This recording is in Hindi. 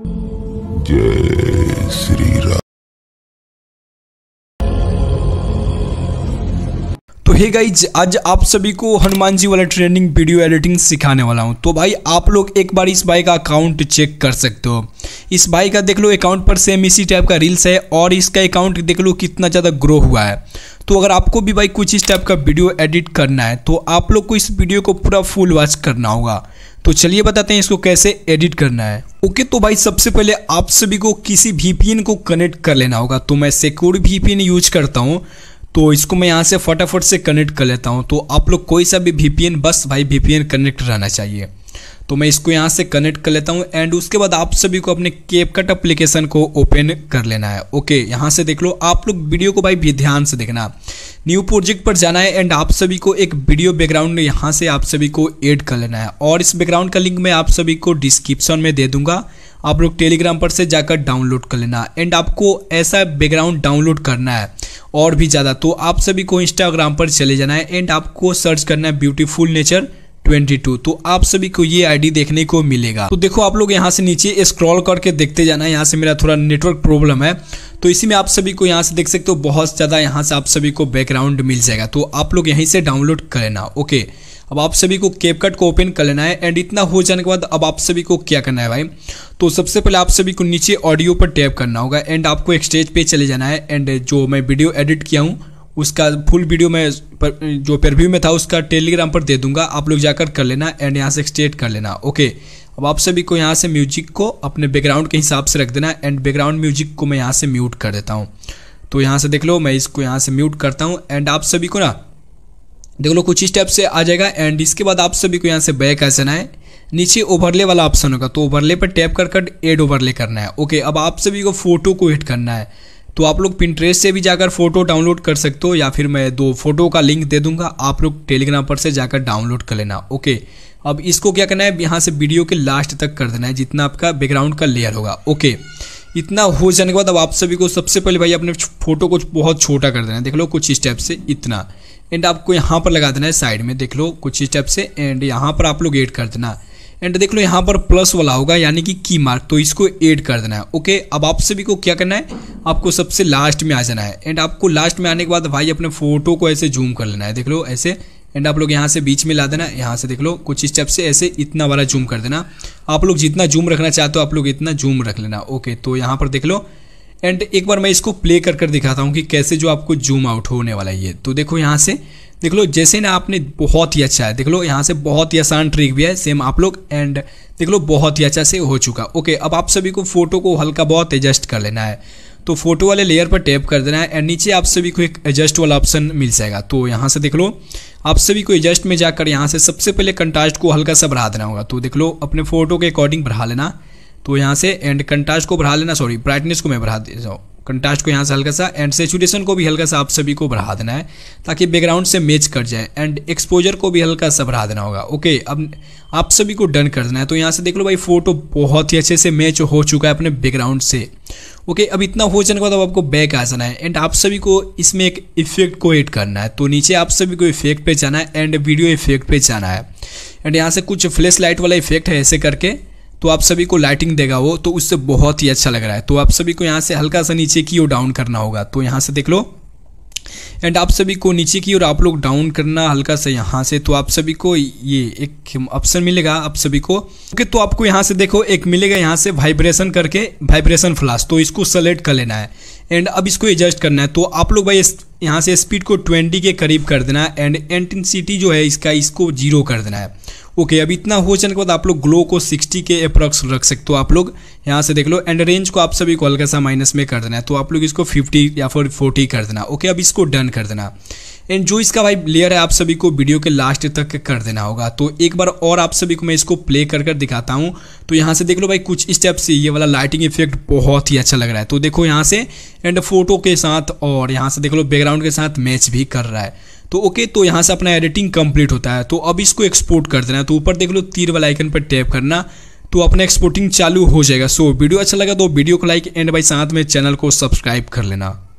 जय श्री राम तो हे गाइज आज आप सभी को हनुमान जी वाला ट्रेनिंग वीडियो एडिटिंग सिखाने वाला हूँ तो भाई आप लोग एक बार इस भाई का अकाउंट चेक कर सकते हो इस भाई का देख लो अकाउंट पर सेम इसी टाइप का रील्स है और इसका अकाउंट देख लो कितना ज़्यादा ग्रो हुआ है तो अगर आपको भी भाई कुछ इस टाइप का वीडियो एडिट करना है तो आप लोग को इस वीडियो को पूरा फुल वॉच करना होगा तो चलिए बताते हैं इसको कैसे एडिट करना है ओके तो भाई सबसे पहले आप सभी को किसी वीपीएन को कनेक्ट कर लेना होगा तो मैं सिक्योर वीपीएन यूज करता हूँ तो इसको मैं यहाँ से फटाफट से कनेक्ट कर लेता हूँ तो आप लोग कोई सा भी वीपीएन बस भाई वीपीएन कनेक्ट रहना चाहिए तो मैं इसको यहाँ से कनेक्ट कर लेता हूँ एंड उसके बाद आप सभी को अपने केपकट अप्लीकेशन एप्लीकेशन को ओपन कर लेना है ओके यहाँ से देख लो आप लोग वीडियो को भाई भी ध्यान से देखना न्यू प्रोजेक्ट पर जाना है एंड आप सभी को एक वीडियो बैकग्राउंड यहाँ से आप सभी को ऐड कर लेना है और इस बैकग्राउंड का लिंक मैं आप सभी को डिस्क्रिप्शन में दे दूंगा आप लोग टेलीग्राम पर से जाकर डाउनलोड कर लेना एंड आपको ऐसा बैकग्राउंड डाउनलोड करना है और भी ज़्यादा तो आप सभी को इंस्टाग्राम पर चले जाना है एंड आपको सर्च करना है ब्यूटीफुल नेचर 22 तो आप सभी को ये आईडी देखने को मिलेगा तो देखो आप लोग यहाँ से नीचे स्क्रॉल करके देखते जाना है यहाँ से मेरा थोड़ा नेटवर्क प्रॉब्लम है तो इसी में आप सभी को यहाँ से देख सकते हो बहुत ज़्यादा यहाँ से आप सभी को बैकग्राउंड मिल जाएगा तो आप लोग यहीं से डाउनलोड कर लेना ओके अब आप सभी को केपकट को ओपन कर लेना है एंड इतना हो जाने के बाद अब आप सभी को क्या करना है भाई तो सबसे पहले आप सभी को नीचे ऑडियो पर टैप करना होगा एंड आपको एक स्टेज पर चले जाना है एंड जो मैं वीडियो एडिट किया हूँ उसका फुल वीडियो मैं पर, जो प्रिव्यू में था उसका टेलीग्राम पर दे दूंगा आप लोग जाकर कर लेना एंड यहाँ से एक्सटेट कर लेना ओके अब आप सभी को यहाँ से म्यूजिक को अपने बैकग्राउंड के हिसाब से रख देना है एंड बैकग्राउंड म्यूजिक को मैं यहाँ से म्यूट कर देता हूँ तो यहाँ से देख लो मैं इसको यहाँ से म्यूट करता हूँ एंड आप सभी को ना देख लो कुछ इस टाइप से आ जाएगा एंड इसके बाद आप सभी को यहाँ से बैक ना है नीचे ओवरले वाला ऑप्शन होगा तो ओवरले पर टैप कर कर एड ओवरले करना है ओके अब आप सभी को फोटो को एड करना है तो आप लोग पिंट्रेस से भी जाकर फोटो डाउनलोड कर सकते हो या फिर मैं दो फोटो का लिंक दे दूंगा आप लोग टेलीग्राम पर से जाकर डाउनलोड कर लेना ओके अब इसको क्या करना है यहाँ से वीडियो के लास्ट तक कर देना है जितना आपका बैकग्राउंड का लेयर होगा ओके इतना हो जाने के बाद अब आप सभी को सबसे पहले भाई अपने फोटो को बहुत छोटा कर देना है देख लो कुछ स्टेप से इतना एंड आपको यहाँ पर लगा देना है साइड में देख लो कुछ स्टेप से एंड यहाँ पर आप लोग एड कर देना एंड देख लो यहाँ पर प्लस वाला होगा यानी कि की मार्क तो इसको ऐड कर देना है ओके अब आप सभी को क्या करना है आपको सबसे लास्ट में आ जाना है एंड आपको लास्ट में आने के बाद भाई अपने फोटो को ऐसे जूम कर लेना है देख लो ऐसे एंड आप लोग यहाँ से बीच में ला देना यहाँ से देख लो कुछ स्टेप से ऐसे इतना वाला जूम कर देना आप लोग जितना जूम रखना चाहते हो आप लोग इतना जूम रख लेना ओके तो यहाँ पर देख लो एंड एक बार मैं इसको प्ले कर कर दिखाता हूँ कि कैसे जो आपको जूम आउट होने वाला है ये तो देखो यहाँ से देख लो जैसे ना आपने बहुत ही अच्छा है देख लो यहाँ से बहुत ही आसान ट्रिक भी है सेम आप लोग एंड देख लो बहुत ही अच्छा से हो चुका ओके अब आप सभी को फोटो को हल्का बहुत एडजस्ट कर लेना है तो फोटो वाले लेयर पर टैप कर देना है एंड नीचे आप सभी को एक एडजस्ट वाला ऑप्शन मिल जाएगा तो यहाँ से देख लो आप सभी को एडजस्ट में जाकर यहाँ से सबसे पहले कंटास्ट को हल्का सा बढ़ा देना होगा तो देख लो अपने फोटो के अकॉर्डिंग बढ़ा लेना तो यहाँ से एंड कंटास्ट को बढ़ा लेना सॉरी ब्राइटनेस को मैं बढ़ा दे जाऊँ कंट्रास्ट को यहाँ से हल्का सा एंड सेचुरेशन को भी हल्का सा आप सभी को बढ़ा देना है ताकि बैकग्राउंड से मैच कर जाए एंड एक्सपोजर को भी हल्का सा बढ़ा देना होगा ओके अब आप सभी को डन कर देना है तो यहाँ से देख लो भाई फोटो बहुत ही अच्छे से मैच हो चुका है अपने बैकग्राउंड से ओके अब इतना हो जाने के बाद अब आपको बैक आ जाना है एंड आप सभी को इसमें एक इफेक्ट को एड करना है तो नीचे आप सभी को इफेक्ट पर जाना है एंड वीडियो इफेक्ट पे जाना है एंड यहाँ से कुछ फ्लैश लाइट वाला इफेक्ट है ऐसे करके तो आप सभी को लाइटिंग देगा वो तो उससे बहुत ही अच्छा लग रहा है तो आप सभी को यहाँ से हल्का सा नीचे की ओर डाउन करना होगा तो यहाँ से देख लो एंड आप सभी को नीचे की ओर आप लोग डाउन करना हल्का सा यहाँ से तो आप सभी को ये एक ऑप्शन मिलेगा आप सभी को ओके तो आपको यहाँ से देखो एक मिलेगा यहाँ से वाइब्रेशन करके वाइब्रेशन फ्लाश तो इसको सेलेक्ट कर लेना है एंड अब इसको एडजस्ट करना है तो आप लोग भाई यहाँ से स्पीड को ट्वेंटी के करीब कर देना है एंड एंटेंसिटी जो है इसका इसको जीरो कर देना है ओके अब इतना हो जाने के बाद आप लोग ग्लो को 60 के अप्रॉक्स रख सकते हो आप लोग यहाँ से देख लो एंड रेंज को आप सभी को हल्का सा माइनस में कर देना है तो आप लोग इसको 50 या फिर 40 कर देना ओके अब इसको डन कर देना एंड जो इसका भाई लेयर है आप सभी को वीडियो के लास्ट तक कर देना होगा तो एक बार और आप सभी को मैं इसको प्ले कर कर दिखाता हूँ तो यहाँ से देख लो भाई कुछ स्टेप से ये वाला लाइटिंग इफेक्ट बहुत ही अच्छा लग रहा है तो देखो यहाँ से एंड फोटो के साथ और यहाँ से देख लो बैकग्राउंड के साथ मैच भी कर रहा है तो ओके तो यहाँ से अपना एडिटिंग कंप्लीट होता है तो अब इसको एक्सपोर्ट कर देना तो ऊपर देख लो तीर वाला आइकन पर टैप करना तो अपना एक्सपोर्टिंग चालू हो जाएगा सो वीडियो अच्छा लगा तो वीडियो को लाइक एंड बाई साथ में चैनल को सब्सक्राइब कर लेना